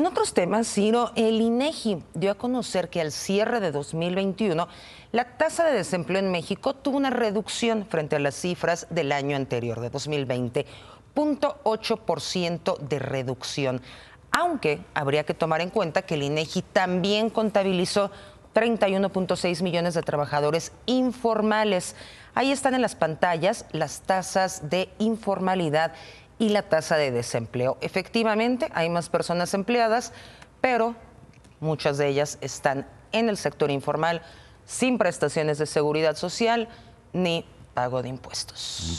En otros temas, Ciro, el INEGI dio a conocer que al cierre de 2021 la tasa de desempleo en México tuvo una reducción frente a las cifras del año anterior, de 2020, 0.8% de reducción, aunque habría que tomar en cuenta que el INEGI también contabilizó 31.6 millones de trabajadores informales. Ahí están en las pantallas las tasas de informalidad y la tasa de desempleo. Efectivamente, hay más personas empleadas, pero muchas de ellas están en el sector informal sin prestaciones de seguridad social ni pago de impuestos.